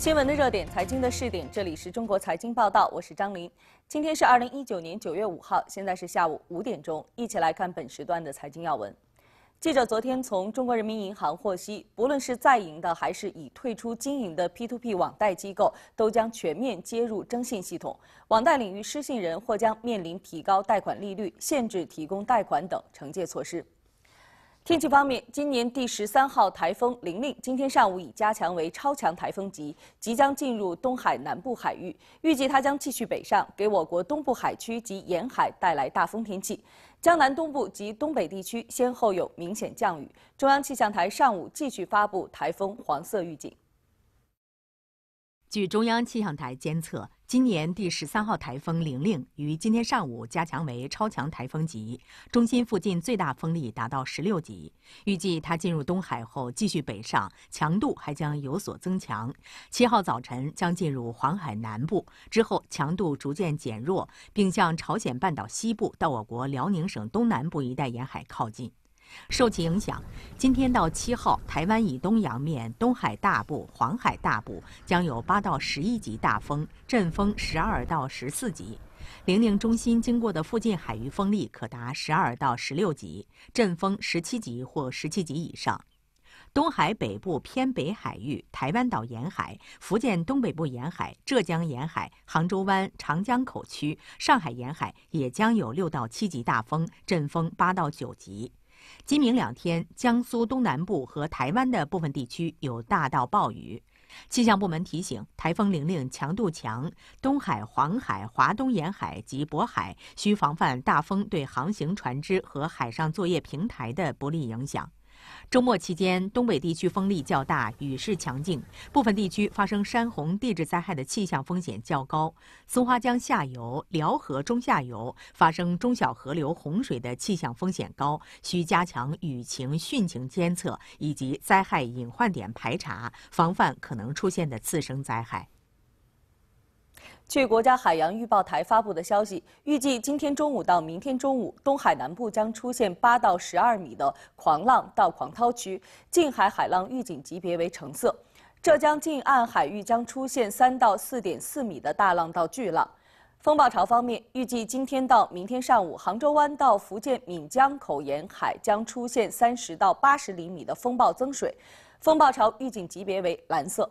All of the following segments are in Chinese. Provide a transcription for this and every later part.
新闻的热点，财经的试点，这里是中国财经报道，我是张琳。今天是二零一九年九月五号，现在是下午五点钟，一起来看本时段的财经要闻。记者昨天从中国人民银行获悉，不论是在营的还是已退出经营的 P to P 网贷机构，都将全面接入征信系统。网贷领域失信人或将面临提高贷款利率、限制提供贷款等惩戒措施。天气方面，今年第十三号台风“玲玲”今天上午已加强为超强台风级，即将进入东海南部海域。预计它将继续北上，给我国东部海区及沿海带来大风天气。江南东部及东北地区先后有明显降雨。中央气象台上午继续发布台风黄色预警。据中央气象台监测，今年第十三号台风“玲玲”于今天上午加强为超强台风级，中心附近最大风力达到十六级。预计它进入东海后继续北上，强度还将有所增强。七号早晨将进入黄海南部，之后强度逐渐减弱，并向朝鲜半岛西部到我国辽宁省东南部一带沿海靠近。受其影响，今天到七号，台湾以东洋面、东海大部、黄海大部将有八到十一级大风，阵风十二到十四级；零零中心经过的附近海域风力可达十二到十六级，阵风十七级或十七级以上。东海北部偏北海域、台湾岛沿海、福建东北部沿海、浙江沿海、杭州湾、长江口区、上海沿海也将有六到七级大风，阵风八到九级。今明两天，江苏东南部和台湾的部分地区有大到暴雨。气象部门提醒，台风玲玲强度强，东海、黄海、华东沿海及渤海需防范大风对航行船只和海上作业平台的不利影响。周末期间，东北地区风力较大，雨势强劲，部分地区发生山洪地质灾害的气象风险较高。松花江下游、辽河中下游发生中小河流洪水的气象风险高，需加强雨情、汛情监测以及灾害隐患点排查，防范可能出现的次生灾害。据国家海洋预报台发布的消息，预计今天中午到明天中午，东海南部将出现八到十二米的狂浪到狂涛区，近海海浪预警级别为橙色；浙江近岸海域将出现三到四点四米的大浪到巨浪。风暴潮方面，预计今天到明天上午，杭州湾到福建闽江口沿海将出现三十到八十厘米的风暴增水，风暴潮预警级别为蓝色。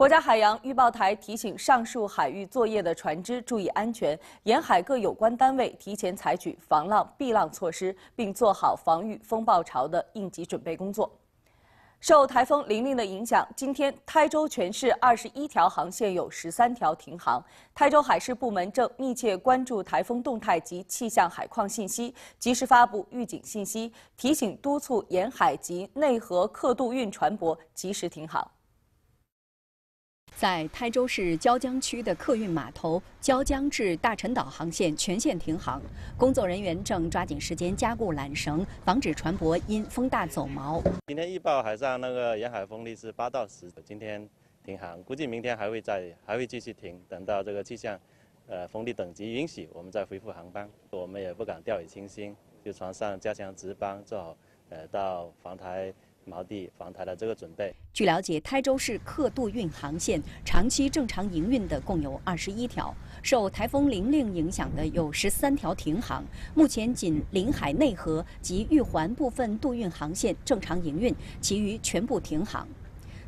国家海洋预报台提醒上述海域作业的船只注意安全，沿海各有关单位提前采取防浪避浪措施，并做好防御风暴潮的应急准备工作。受台风玲玲的影响，今天台州全市二十一条航线有十三条停航。台州海事部门正密切关注台风动态及气象海况信息，及时发布预警信息，提醒督促沿海及内河客渡运船舶及时停航。在台州市椒江区的客运码头，椒江至大陈岛航线全线停航。工作人员正抓紧时间加固缆绳，防止船舶因风大走锚。今天预报海上那个沿海风力是八到十，今天停航，估计明天还会再还会继续停。等到这个气象，呃，风力等级允许，我们再恢复航班。我们也不敢掉以轻心，就船上加强值班，做好呃到防台。锚地防台的这个准备。据了解，台州市客渡运航线长期正常营运的共有二十一条，受台风“零令影响的有十三条停航。目前仅临海内河及玉环部分渡运航线正常营运，其余全部停航。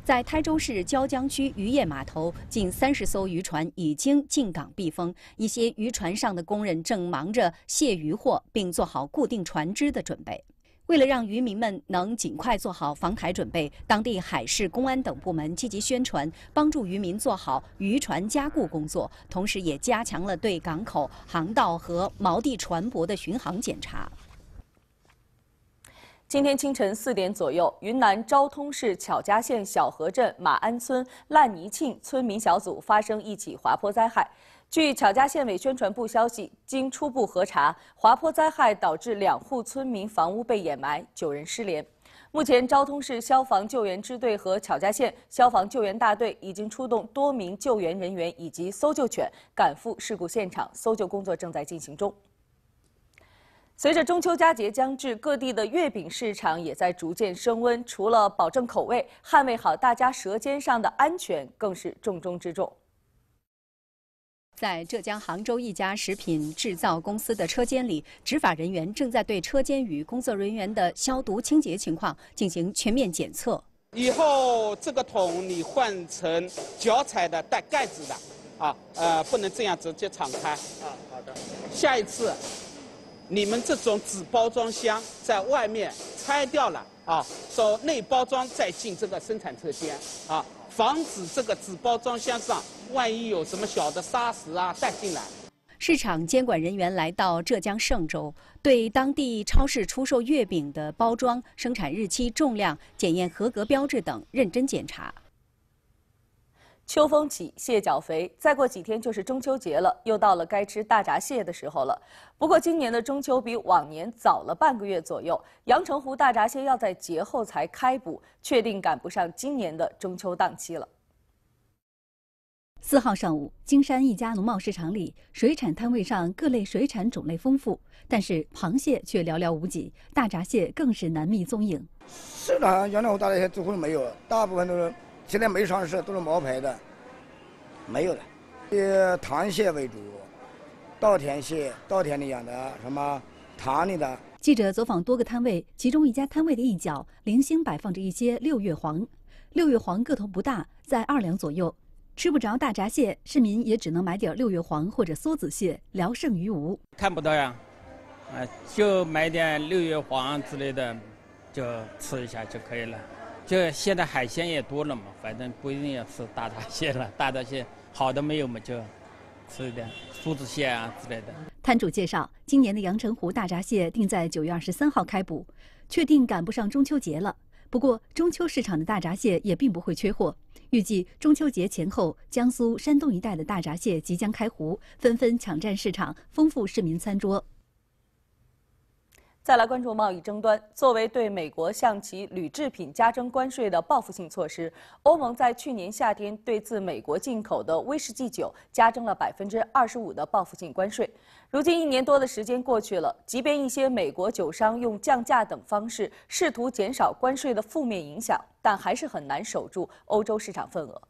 在台州市椒江区渔业码头，近三十艘渔船已经进港避风，一些渔船上的工人正忙着卸渔货，并做好固定船只的准备。为了让渔民们能尽快做好防台准备，当地海事、公安等部门积极宣传，帮助渔民做好渔船加固工作，同时也加强了对港口、航道和锚地船舶的巡航检查。今天清晨四点左右，云南昭通市巧家县小河镇马鞍村烂泥庆村民小组发生一起滑坡灾害。据巧家县委宣传部消息，经初步核查，滑坡灾害导致两户村民房屋被掩埋，九人失联。目前，昭通市消防救援支队和巧家县消防救援大队已经出动多名救援人员以及搜救犬赶赴事故现场，搜救工作正在进行中。随着中秋佳节将至，各地的月饼市场也在逐渐升温。除了保证口味，捍卫好大家舌尖上的安全，更是重中之重。在浙江杭州一家食品制造公司的车间里，执法人员正在对车间与工作人员的消毒清洁情况进行全面检测。以后这个桶你换成脚踩的带盖子的，啊，呃，不能这样直接敞开。啊，好的。下一次，你们这种纸包装箱在外面拆掉了，啊，走内包装再进这个生产车间，啊。防止这个纸包装箱上万一有什么小的砂石啊带进来。市场监管人员来到浙江嵊州，对当地超市出售月饼的包装、生产日期、重量、检验合格标志等认真检查。秋风起，蟹脚肥。再过几天就是中秋节了，又到了该吃大闸蟹的时候了。不过今年的中秋比往年早了半个月左右，阳澄湖大闸蟹要在节后才开捕，确定赶不上今年的中秋档期了。四号上午，金山一家农贸市场里，水产摊位上各类水产种类丰富，但是螃蟹却寥寥无几，大闸蟹更是难觅踪影。是的，阳澄湖大闸蟹几乎没有，大部分都是。现在没上市，都是毛牌的，没有了。以塘蟹为主，稻田蟹，稻田里养的什么塘里的？记者走访多个摊位，其中一家摊位的一角，零星摆放着一些六月黄。六月黄个头不大，在二两左右，吃不着大闸蟹，市民也只能买点六月黄或者梭子蟹，聊胜于无。看不到呀，啊，就买点六月黄之类的，就吃一下就可以了。就现在海鲜也多了嘛，反正不一定要吃大闸蟹了，大闸蟹好的没有嘛，就吃一点梭子蟹啊之类的。摊主介绍，今年的阳澄湖大闸蟹定在九月二十三号开捕，确定赶不上中秋节了。不过中秋市场的大闸蟹也并不会缺货，预计中秋节前后，江苏、山东一带的大闸蟹即将开湖，纷纷抢占市场，丰富市民餐桌。再来关注贸易争端。作为对美国向其铝制品加征关税的报复性措施，欧盟在去年夏天对自美国进口的威士忌酒加征了百分之二十五的报复性关税。如今一年多的时间过去了，即便一些美国酒商用降价等方式试图减少关税的负面影响，但还是很难守住欧洲市场份额。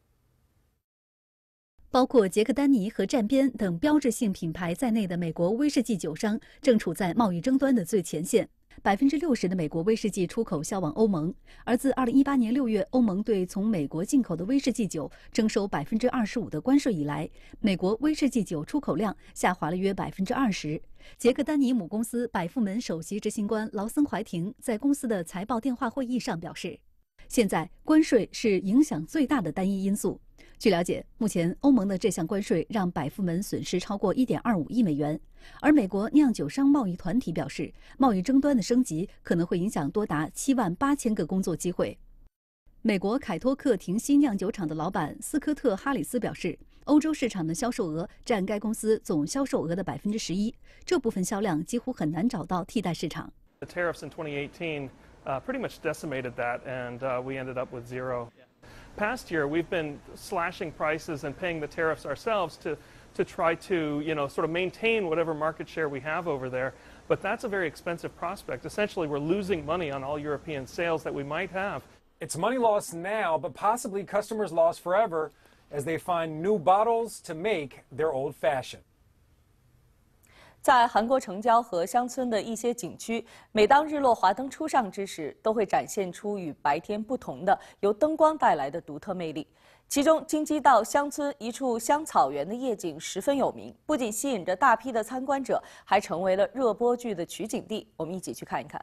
包括杰克丹尼和站边等标志性品牌在内的美国威士忌酒商正处在贸易争端的最前线。百分之六十的美国威士忌出口销往欧盟，而自二零一八年六月欧盟对从美国进口的威士忌酒征收百分之二十五的关税以来，美国威士忌酒出口量下滑了约百分之二十。杰克丹尼母公司百富门首席执行官劳森怀廷在公司的财报电话会议上表示。现在关税是影响最大的单一因素。据了解，目前欧盟的这项关税让百富门损失超过1.25亿美元。而美国酿酒商贸易团体表示，贸易争端的升级可能会影响多达7万8千个工作机会。美国凯托克廷西酿酒厂的老板斯科特·哈里斯表示，欧洲市场的销售额占该公司总销售额的百分之十一，这部分销量几乎很难找到替代市场。uh, pretty much decimated that, and uh, we ended up with zero. Yeah. Past year, we've been slashing prices and paying the tariffs ourselves to, to try to, you know, sort of maintain whatever market share we have over there. But that's a very expensive prospect. Essentially, we're losing money on all European sales that we might have. It's money lost now, but possibly customers lost forever as they find new bottles to make their old fashioned. 在韩国城郊和乡村的一些景区，每当日落华灯初上之时，都会展现出与白天不同的由灯光带来的独特魅力。其中，京畿道乡村一处香草园的夜景十分有名，不仅吸引着大批的参观者，还成为了热播剧的取景地。我们一起去看一看。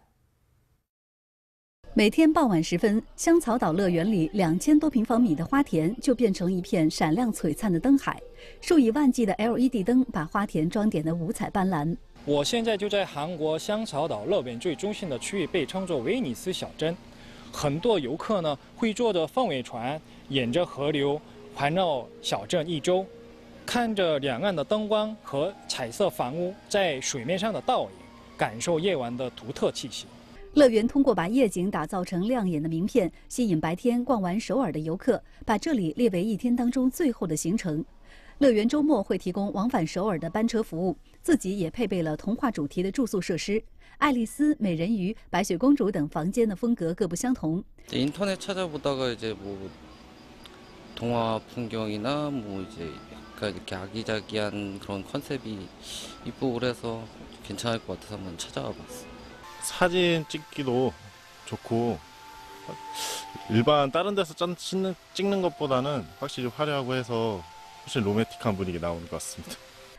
每天傍晚时分，香草岛乐园里两千多平方米的花田就变成一片闪亮璀璨的灯海，数以万计的 LED 灯把花田装点的五彩斑斓。我现在就在韩国香草岛乐园最中心的区域，被称作威尼斯小镇。很多游客呢会坐着放尾船，沿着河流环绕小镇一周，看着两岸的灯光和彩色房屋在水面上的倒影，感受夜晚的独特气息。乐园通过把夜景打造成亮眼的名片，吸引白天逛完首尔的游客，把这里列为一天当中最后的行程。乐园周末会提供往返首尔的班车服务，自己也配备了童话主题的住宿设施。爱丽丝、美人鱼、白雪公主等房间的风格各不相同。인터넷찾아보다가이제뭐동화풍경이나뭐이제약간이렇게아기자기한그런컨셉이이쁘고그래서괜찮을것같아서한번찾아봤어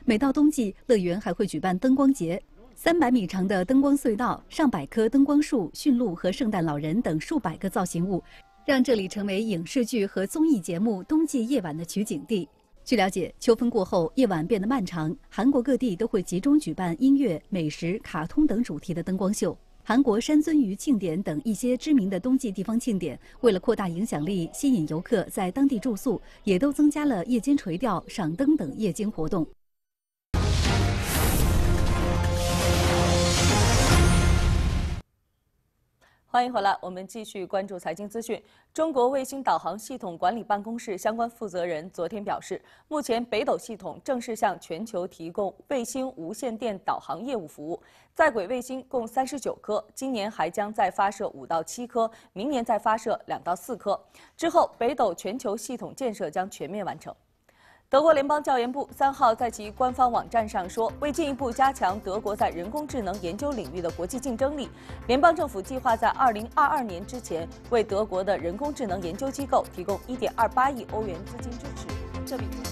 每到 冬季，乐园还会举办灯光节。三百米长的灯光隧道，上百棵灯光树、驯鹿和圣诞老人等数百个造型物，让这里成为影视剧和综艺节目冬季夜晚的取景地。据了解，秋分过后，夜晚变得漫长，韩国各地都会集中举办音乐、美食、卡通等主题的灯光秀。韩国山鳟鱼庆典等一些知名的冬季地方庆典，为了扩大影响力，吸引游客在当地住宿，也都增加了夜间垂钓、赏灯等夜间活动。欢迎回来，我们继续关注财经资讯。中国卫星导航系统管理办公室相关负责人昨天表示，目前北斗系统正式向全球提供卫星无线电导航业务服务，在轨卫星共三十九颗，今年还将再发射五到七颗，明年再发射两到四颗，之后北斗全球系统建设将全面完成。德国联邦教研部三号在其官方网站上说，为进一步加强德国在人工智能研究领域的国际竞争力，联邦政府计划在二零二二年之前为德国的人工智能研究机构提供一点二八亿欧元资金支持。